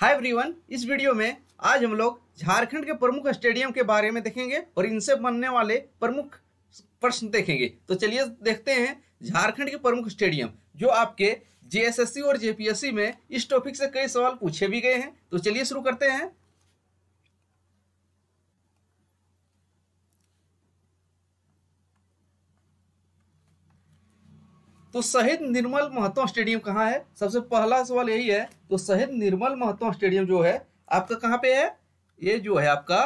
hi everyone इस video में आज हम लोग झारखंड के प्रमुख स्टेडियम के बारे में देखेंगे और इनसे बनने वाले प्रमुख प्रश्न देखेंगे तो चलिए देखते हैं झारखंड के प्रमुख स्टेडियम जो आपके जेएसएससी और जेपीएससी में इस टॉपिक से कई सवाल पूछे भी गए हैं तो चलिए शुरू करते हैं तो शहीद निर्मल महतो स्टेडियम कहाँ है सबसे पहला सवाल यही है तो शहीद निर्मल महतो स्टेडियम जो है आपका कहाँ पे है ये जो है आपका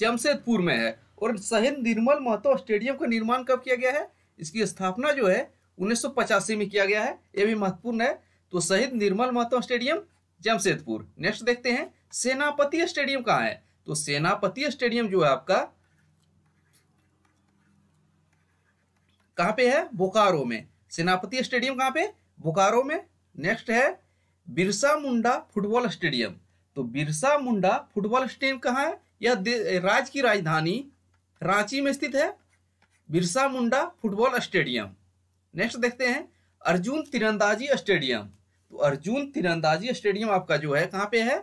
जमशेदपुर में है और शहीद निर्मल महतो स्टेडियम का निर्माण कब किया गया है इसकी स्थापना जो है उन्नीस में किया गया है यह भी महत्वपूर्ण है तो शहीद निर्मल महतो स्टेडियम जमशेदपुर नेक्स्ट देखते हैं सेनापति स्टेडियम कहाँ है तो सेनापति स्टेडियम जो है आपका कहाँ पे है बोकारो में सेनापति स्टेडियम कहाँ पे बोकारो में नेक्स्ट है बिरसा मुंडा फुटबॉल स्टेडियम तो बिरसा मुंडा फुटबॉल स्टेडियम कहाँ है यह राज्य की राजधानी रांची में स्थित है Birsa Munda football stadium next देखते हैं अर्जुन तिरंदाजी स्टेडियम तो अर्जुन तिरंदाजी स्टेडियम आपका जो है कहाँ पे है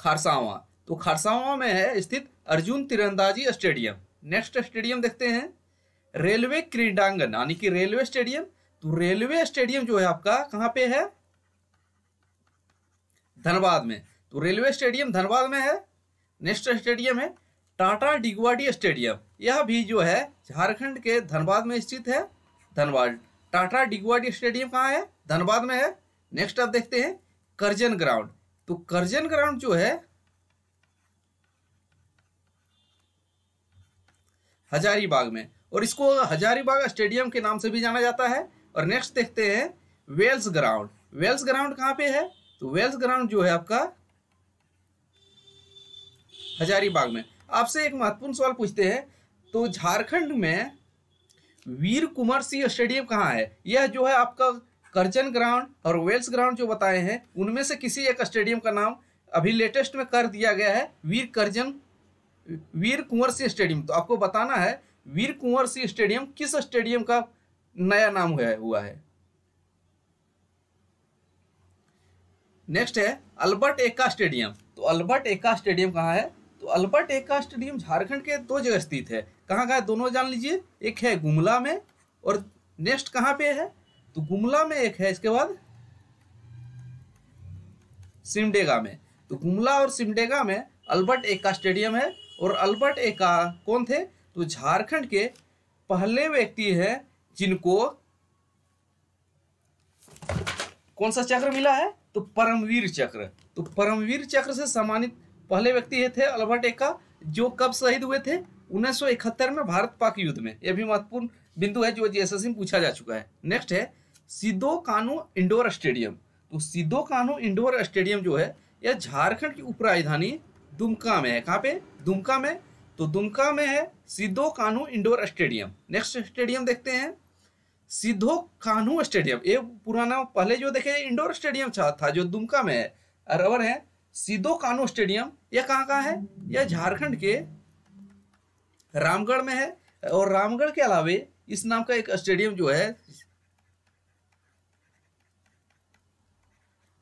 खारसावा तो खरसावा में है स्थित अर्जुन तिरंदाजी स्टेडियम नेक्स्ट स्टेडियम देखते हैं रेलवे क्रीडांगन यानी कि रेलवे स्टेडियम तो रेलवे स्टेडियम जो है आपका कहां पे है धनबाद में तो रेलवे स्टेडियम धनबाद में है नेक्स्ट स्टेडियम है टाटा डिगवाडी स्टेडियम यह भी जो है झारखंड के धनबाद में स्थित है धनबाद टाटा डिगवाडी स्टेडियम कहाँ है धनबाद में है नेक्स्ट आप देखते हैं करजन ग्राउंड तो करजन ग्राउंड जो है हजारीबाग में और इसको हजारीबाग स्टेडियम के नाम से भी जाना जाता है और नेक्स्ट देखते हैं वेल्स ग्राउंड वेल्स ग्राउंड कहाँ पे है तो वेल्स ग्राउंड जो है आपका हजारीबाग में आपसे एक महत्वपूर्ण सवाल पूछते हैं तो झारखंड में वीर कुंवर सिंह स्टेडियम कहाँ है यह जो है आपका करजन ग्राउंड और वेल्स ग्राउंड जो बताए हैं उनमें से किसी एक स्टेडियम का नाम अभी लेटेस्ट में कर दिया गया है वीर करजन वीर कुंवर सिंह स्टेडियम तो आपको बताना है वीर कुंवर सिंह स्टेडियम किस स्टेडियम का नया नाम हुआ है नेक्स्ट है अल्बर्ट एका स्टेडियम तो अल्बर्ट एका स्टेडियम कहाँ है तो अल्बर्ट एका स्टेडियम झारखंड के दो जगह स्थित है कहाँ कहाँ दोनों जान लीजिए एक है गुमला में और नेक्स्ट कहाँ पे है तो गुमला में एक है इसके बाद सिमडेगा में तो गुमला और सिमडेगा में अल्बर्ट एका स्टेडियम है और अल्बर्ट एका कौन थे तो झारखंड के पहले व्यक्ति है जिनको कौन सा चक्र मिला है तो परमवीर चक्र तो परमवीर चक्र से सम्मानित पहले व्यक्ति थे अल्बर्ट एका जो कब शहीद हुए थे उन्नीस में भारत पाक युद्ध में यह भी महत्वपूर्ण बिंदु है जो जी एस पूछा जा चुका है नेक्स्ट है सिद्धो कानू इंडोर स्टेडियम तो सिद्धो कानू इंडोर स्टेडियम जो है यह झारखंड की उपराजधानी दुमका में है कहाँ पे दुमका में तो दुमका में है Sidho Kanhu indoor stadium next stadium देखते हैं सिद्धो कानू स्टेडियम ये पुराना पहले जो देखे इंडोर स्टेडियम था जो दुमका में है अरवर है सिद्धो कानू स्टेडियम यह कहाँ कहाँ है यह झारखंड के रामगढ़ में है और रामगढ़ के अलावे इस नाम का एक स्टेडियम जो है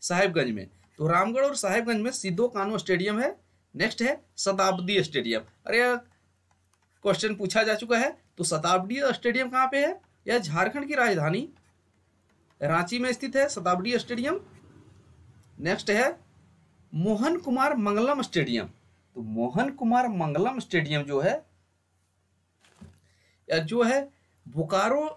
साहेबगंज में तो रामगढ़ और साहेबगंज में सिद्धो कानू स्टेडियम है नेक्स्ट है शताब्दी स्टेडियम अरे क्वेश्चन पूछा जा चुका है तो शताब्दी स्टेडियम कहाँ पे है यह झारखंड की राजधानी रांची में स्थित है शताब्दी स्टेडियम नेक्स्ट है मोहन कुमार मंगलम स्टेडियम तो मोहन कुमार मंगलम स्टेडियम जो है या जो है बोकारो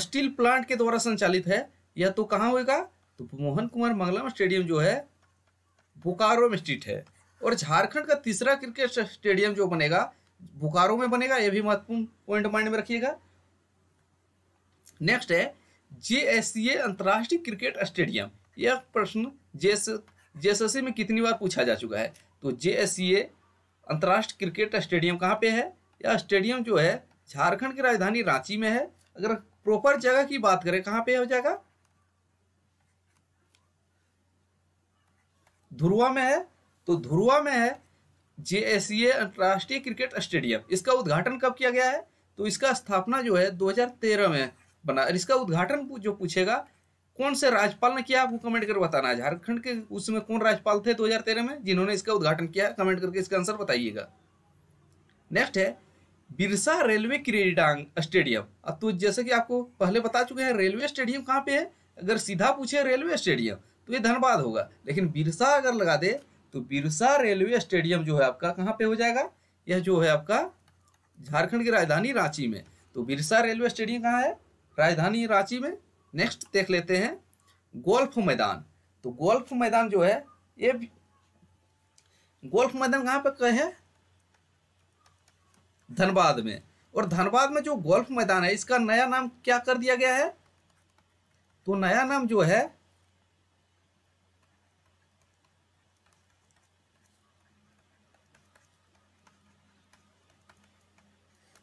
स्टील प्लांट के द्वारा संचालित है यह तो कहाँ होगा तो मोहन कुमार मंगलम स्टेडियम जो है बोकारो में स्थित है और झारखंड का तीसरा क्रिकेट स्टेडियम जो बनेगा बोकारो में बनेगा यह भी महत्वपूर्ण पॉइंट माइंड में रखिएगा नेक्स्ट है जे एस सी ए अंतर्राष्ट्रीय क्रिकेट स्टेडियम यह प्रश्न जेस जेएसएससी में कितनी बार पूछा जा चुका है तो जे एस सी ए अंतर्राष्ट्रीय क्रिकेट स्टेडियम कहाँ पे है यह स्टेडियम जो है झारखंड की राजधानी रांची में है अगर प्रॉपर जगह की बात करें कहाँ पे हो जाएगा ध्रुआ में है तो ध्रुआ में है जे एस e अंतर्राष्ट्रीय क्रिकेट स्टेडियम इसका उद्घाटन कब किया गया है तो इसका स्थापना जो है 2013 में बना इसका उद्घाटन जो पूछेगा कौन से राज्यपाल ने किया आपको कमेंट कर बताना है झारखंड के उसमें कौन राज्यपाल थे 2013 में जिन्होंने इसका उद्घाटन किया कमेंट करके इसका आंसर बताइएगा नेक्स्ट है बिरसा रेलवे क्रीडांग स्टेडियम अब तो जैसे कि आपको पहले बता चुके हैं रेलवे स्टेडियम कहाँ पे है अगर सीधा पूछे रेलवे स्टेडियम तो ये धनबाद होगा लेकिन बिरसा अगर लगा दे तो बिरसा रेलवे स्टेडियम जो है आपका कहाँ पे हो जाएगा यह जो है आपका झारखंड की राजधानी रांची में तो बिरसा रेलवे स्टेडियम कहाँ है राजधानी रांची में नेक्स्ट देख लेते हैं गोल्फ मैदान तो गोल्फ मैदान जो है ये गोल्फ मैदान कहाँ पर है धनबाद में और धनबाद में जो गोल्फ मैदान है इसका नया नाम क्या कर दिया गया है तो नया नाम जो है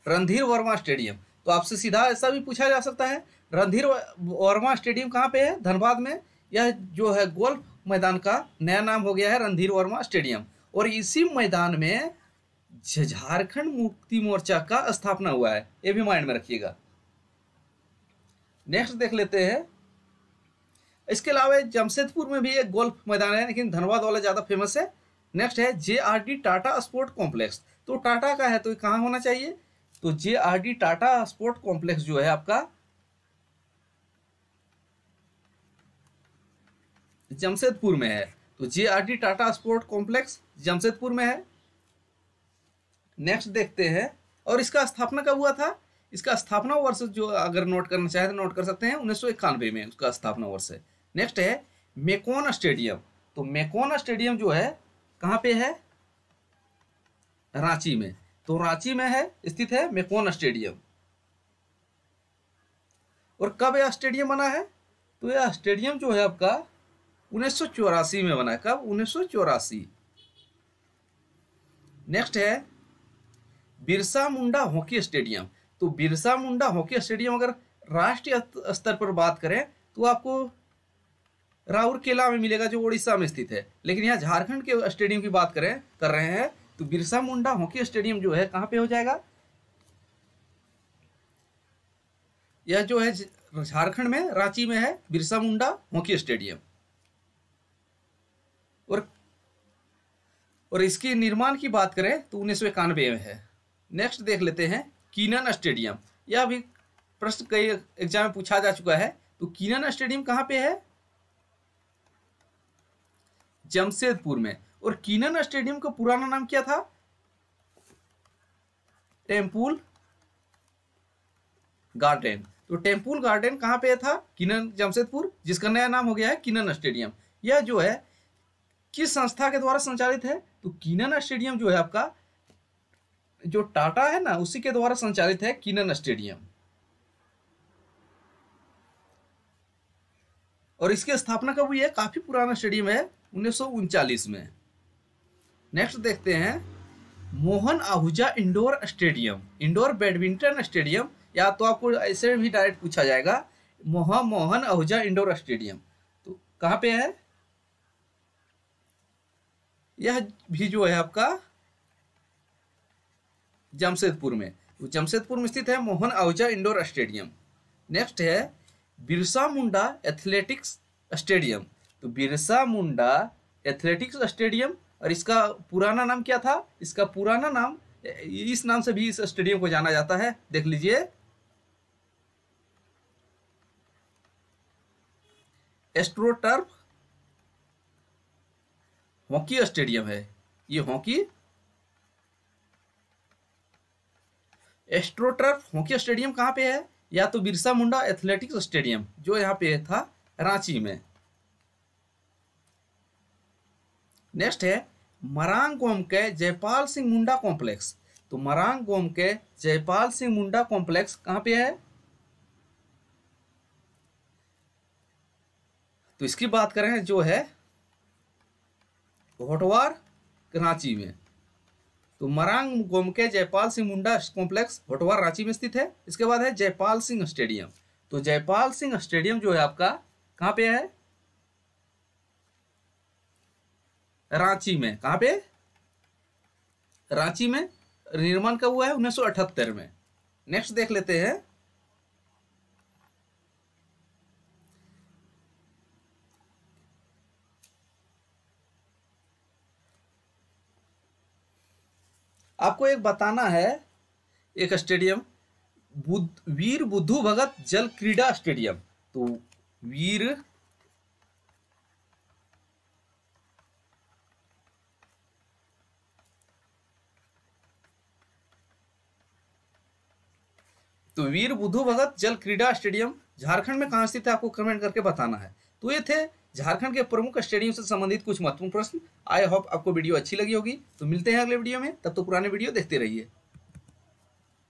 रणधीर वर्मा स्टेडियम तो आपसे सीधा ऐसा भी पूछा जा सकता है रणधीर वर्मा स्टेडियम कहाँ पे है धनबाद में यह जो है गोल्फ मैदान का नया नाम हो गया है रणधीर वर्मा स्टेडियम और इसी मैदान में झारखंड मुक्ति मोर्चा का स्थापना हुआ है ये भी माइंड में रखिएगा नेक्स्ट देख लेते हैं इसके अलावा जमशेदपुर में भी एक गोल्फ मैदान है लेकिन धनबाद वाला ज़्यादा फेमस है नेक्स्ट है J R D Tata sport complex तो टाटा का है तो कहाँ होना चाहिए तो J R D Tata sport complex जो है आपका जमशेदपुर में है तो J R D Tata sport complex Jamshedpur में है नेक्स्ट देखते हैं और इसका स्थापना कब हुआ था इसका स्थापना वर्ष जो अगर नोट करना चाहे तो नोट कर सकते हैं उन्नीस सौ इक्यानवे में उसका स्थापना वर्ष है नेक्स्ट है मेकोन स्टेडियम तो मेकोन स्टेडियम जो है कहाँ पे है रांची में तो रांची में है स्थित है मेकोन स्टेडियम और कब यह स्टेडियम बना है तो यह स्टेडियम जो है आपका उन्नीस में बना है कब उन्नीस नेक्स्ट है बिरसा मुंडा हॉकी स्टेडियम तो बिरसा मुंडा हॉकी स्टेडियम अगर राष्ट्रीय स्तर पर बात करें तो आपको राउरकेला में मिलेगा जो उड़ीसा में स्थित है लेकिन यहाँ झारखंड के स्टेडियम की बात करें कर रहे हैं तो बिरसा मुंडा हॉकी स्टेडियम जो है कहाँ पे हो जाएगा यह जो है झारखंड में रांची में है बिरसा मुंडा हॉकी स्टेडियम और और इसके निर्माण की बात करें तो उन्नीस सौ इक्यानवे में है नेक्स्ट देख लेते हैं कीनन स्टेडियम यह भी प्रश्न कई एग्जाम में पूछा जा चुका है तो कीनन स्टेडियम कहाँ पे है जमशेदपुर में और कीनन स्टेडियम का पुराना नाम क्या था टेम्पुल गार्डन तो टेम्पुल गार्डन कहां पे था किनन जमशेदपुर जिसका नया नाम हो गया है किनन स्टेडियम यह जो है किस संस्था के द्वारा संचालित है तो किनन स्टेडियम जो है आपका जो टाटा है ना उसी के द्वारा संचालित है किनन स्टेडियम और इसकी स्थापना कब हुई है काफी पुराना स्टेडियम है उन्नीस में नेक्स्ट देखते हैं Mohan Ahuja indoor stadium indoor badminton stadium या तो आपको ऐसे भी डायरेक्ट पूछा जाएगा मोहा मोहन आहूजा इंडोर स्टेडियम तो कहाँ पे है यह भी जो है आपका जमशेदपुर में तो जमशेदपुर में स्थित है Mohan Ahuja indoor stadium next है बिरसा मुंडा एथलेटिक्स स्टेडियम तो बिरसा मुंडा एथलेटिक्स स्टेडियम और इसका पुराना नाम क्या था इसका पुराना नाम इस नाम से भी इस स्टेडियम को जाना जाता है देख लीजिए एस्ट्रोटर्फ हॉकी स्टेडियम है ये हॉकी एस्ट्रोटर्फ हॉकी स्टेडियम कहां पे है या तो बिरसा मुंडा एथलेटिक्स स्टेडियम जो यहां पे था रांची में नेक्स्ट है मरांग गोम के जयपाल सिंह मुंडा कॉम्प्लेक्स तो मरांग गोम के जयपाल सिंह मुंडा कॉम्प्लेक्स कहां पे है तो इसकी बात कर रहे हैं जो है होटवार रांची में तो मरांग गोम के जयपाल सिंह मुंडा कॉम्प्लेक्स होटवार रांची में स्थित है इसके बाद है जयपाल सिंह स्टेडियम तो जयपाल सिंह स्टेडियम जो है आपका कहां पे है रांची में कहां पे रांची में निर्माण कब हुआ है उन्नीस में नेक्स्ट देख लेते हैं आपको एक बताना है एक स्टेडियम बुद्ध वीर बुद्धू भगत जल क्रीडा स्टेडियम तो वीर तो वीर बुधु भगत जल क्रीडा स्टेडियम झारखंड में कहाँ स्थित है आपको कमेंट करके बताना है तो ये थे झारखंड के प्रमुख स्टेडियम से संबंधित कुछ महत्वपूर्ण प्रश्न आई होप आपको वीडियो अच्छी लगी होगी तो मिलते हैं अगले वीडियो में तब तो पुराने वीडियो देखते रहिए